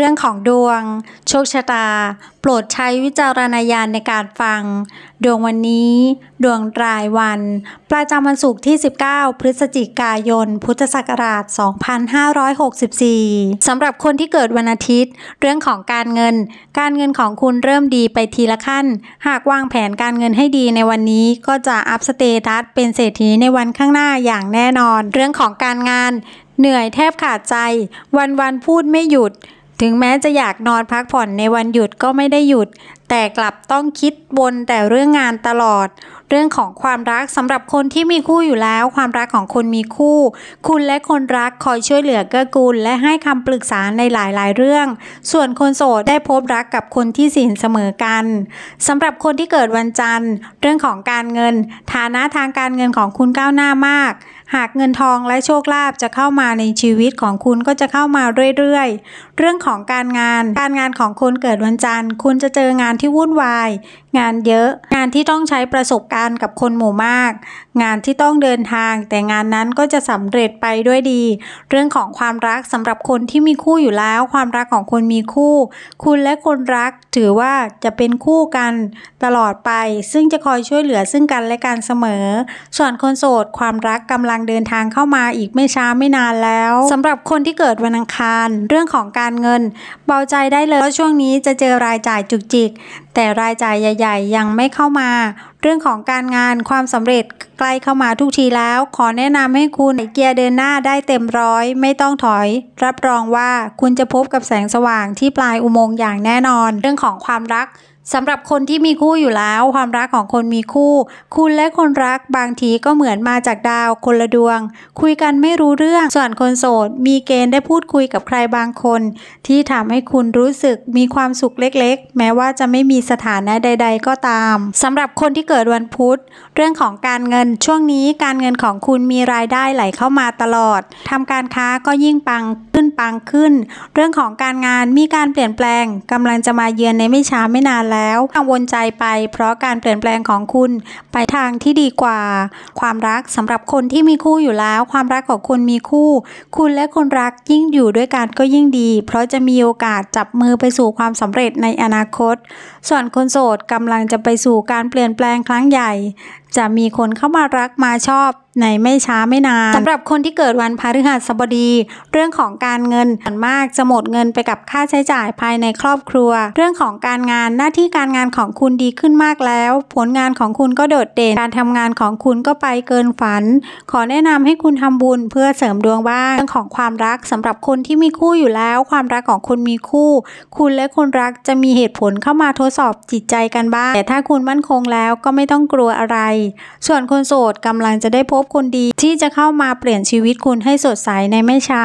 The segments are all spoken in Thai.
เรื่องของดวง โชคชะตา โปรดใช้วิจารณญาณในการฟัง ดวงวันนี้ ดวงรายวัน ประจำวันศุกร์ที่ 19 พฤศจิกายน พุทธศักราช2564สำหรับคนที่เกิดวันอาทิตย์ เรื่องของการเงิน การเงินของคุณเริ่มดีไปทีละขั้น หากวางแผนการเงินให้ดีในวันนี้ก็จะอัพสเตตัสเป็นเศรษฐีในวันข้างหน้าอย่างแน่นอน เรื่องของการงาน เหนื่อยแทบขาดใจ วันวันพูดไม่หยุดถึงแม้จะอยากนอนพักผ่อนในวันหยุดก็ไม่ได้หยุด แต่กลับต้องคิดวนแต่เรื่องงานตลอด เรื่องของความรักสำหรับคนที่มีคู่อยู่แล้ว ความรักของคนมีคู่ คุณและคนรักคอยช่วยเหลือเกื้อกูล และให้คำปรึกษาในหลายๆ เรื่อง ส่วนคนโสดได้พบรักกับคนที่สินเสมอกันสำหรับคนที่เกิดวันจันทร์ เรื่องของการเงิน ฐานะทางการเงินของคุณก้าวหน้ามากหากเงินทองและโชคลาภจะเข้ามาในชีวิตของคุณก็จะเข้ามาเรื่อยๆ เรื่องของการงานการงานของคนเกิดวันจันทร์คุณจะเจองานที่วุ่นวาย งานเยอะ งานที่ต้องใช้ประสบการณ์กับคนหมู่มาก งานที่ต้องเดินทาง แต่งานนั้นก็จะสำเร็จไปด้วยดี เรื่องของความรักสำหรับคนที่มีคู่อยู่แล้ว ความรักของคนมีคู่ คุณและคนรักถือว่าจะเป็นคู่กันตลอดไป ซึ่งจะคอยช่วยเหลือซึ่งกันและกันเสมอ ส่วนคนโสดความรักกำลังางเดินทางเข้ามาอีกไม่ช้าไม่นานแล้วสำหรับคนที่เกิดวันอังคาร เรื่องของการเงิน เบาใจได้เลยเพราะช่วงนี้จะเจอรายจ่ายจุกจิก แต่รายจ่ายใหญ่ ๆยังไม่เข้ามา เรื่องของการงานความสำเร็จใกล้เข้ามาทุกทีแล้วขอแนะนำให้คุณเกียร์เดินหน้าได้เต็มร้อยไม่ต้องถอย รับรองว่าคุณจะพบกับแสงสว่างที่ปลายอุโมงค์อย่างแน่นอนเรื่องของความรักสำหรับคนที่มีคู่อยู่แล้ว ความรักของคนมีคู่ คุณและคนรักบางทีก็เหมือนมาจากดาวคนละดวง คุยกันไม่รู้เรื่องส่วนคนโสดมีเกณฑ์ได้พูดคุยกับใครบางคน ที่ทำให้คุณรู้สึกมีความสุขเล็ก ๆ แม้ว่าจะไม่มีสถานะใด ๆ ก็ตามสำหรับคนที่เกิดวันพุธเรื่องของการเงินช่วงนี้การเงินของคุณมีรายได้ไหลเข้ามาตลอดทำการค้าก็ยิ่งปังขึ้นปังขึ้น เรื่องของการงานมีการเปลี่ยนแปลงกำลังจะมาเยือนในไม่ช้าไม่นานแล้วแล้วกังวลใจไปเพราะการเปลี่ยนแปลงของคุณ ไปทางที่ดีกว่า ความรักสำหรับคนที่มีคู่อยู่แล้ว ความรักของคุณมีคู่ คุณและคนรักยิ่งอยู่ด้วยกันก็ยิ่งดี เพราะจะมีโอกาสจับมือไปสู่ความสำเร็จในอนาคต ส่วนคนโสดกำลังจะไปสู่การเปลี่ยนแปลงครั้งใหญ่จะมีคนเข้ามารักมาชอบในไม่ช้าไม่นานสำหรับคนที่เกิดวันพฤหัสบดี เรื่องของการเงินส่วนมาก จะหมดเงินไปกับค่าใช้จ่ายภายในครอบครัว เรื่องของการงานหน้าที่การงานของคุณดีขึ้นมากแล้ว ผลงานของคุณก็โดดเด่นการทำงานของคุณก็ไปเกินฝัน ขอแนะนำให้คุณทำบุญเพื่อเสริมดวงบ้างเรื่องของความรัก สำหรับคนที่มีคู่อยู่แล้ว ความรักของคนมีคู่ คุณและคนรักจะมีเหตุผลเข้ามาทดสอบจิตใจกันบ้างแต่ถ้าคุณมั่นคงแล้วก็ไม่ต้องกลัวอะไรส่วนคนโสดกำลังจะได้พบคนดีที่จะเข้ามาเปลี่ยนชีวิตคุณให้สดใสในไม่ช้า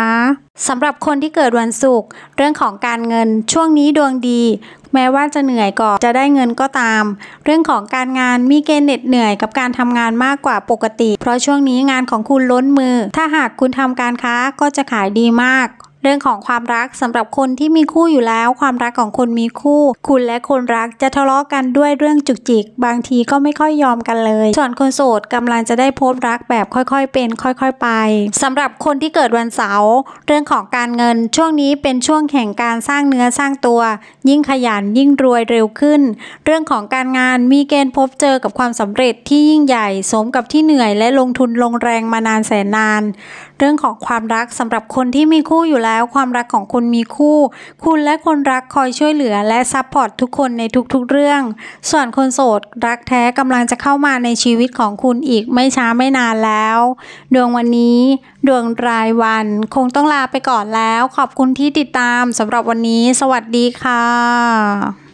สำหรับคนที่เกิดวันศุกร์เรื่องของการเงินช่วงนี้ดวงดีแม้ว่าจะเหนื่อยก่อจะได้เงินก็ตาม เรื่องของการงานมีเกณฑ์เหน็ดเหนื่อยกับการทำงานมากกว่าปกติ เพราะช่วงนี้งานของคุณล้นมือ ถ้าหากคุณทำการค้าก็จะขายดีมากเรื่องของความรักสำหรับคนที่มีคู่อยู่แล้วความรักของคนมีคู่ คุณและคนรักจะทะเลาะกันด้วยเรื่องจุกจิกบางทีก็ไม่ค่อยยอมกันเลย ส่วนคนโสดกำลังจะได้พบรักแบบค่อย ๆ เป็น ค่อยๆ ไป สำหรับคนที่เกิดวันเสาร์เรื่องของการเงินช่วงนี้เป็นช่วงแห่งการสร้างเนื้อสร้างตัว ยิ่งขยันยิ่งรวยเร็วขึ้น เรื่องของการงานมีเกณฑ์พบเจอกับความสำเร็จที่ยิ่งใหญ่สมกับที่เหนื่อยและลงทุนลงแรงมานานแสนนานเรื่องของความรักสำหรับคนที่มีคู่อยู่แล้ว ความรักของคนมีคู่ คุณและคนรักคอยช่วยเหลือและซัพพอร์ตทุกคนในทุกๆ เรื่อง ส่วนคนโสด รักแท้กำลังจะเข้ามาในชีวิตของคุณอีกไม่ช้าไม่นานแล้ว ดวงวันนี้ ดวงรายวัน คงต้องลาไปก่อนแล้วขอบคุณที่ติดตามสำหรับวันนี้ สวัสดีค่ะ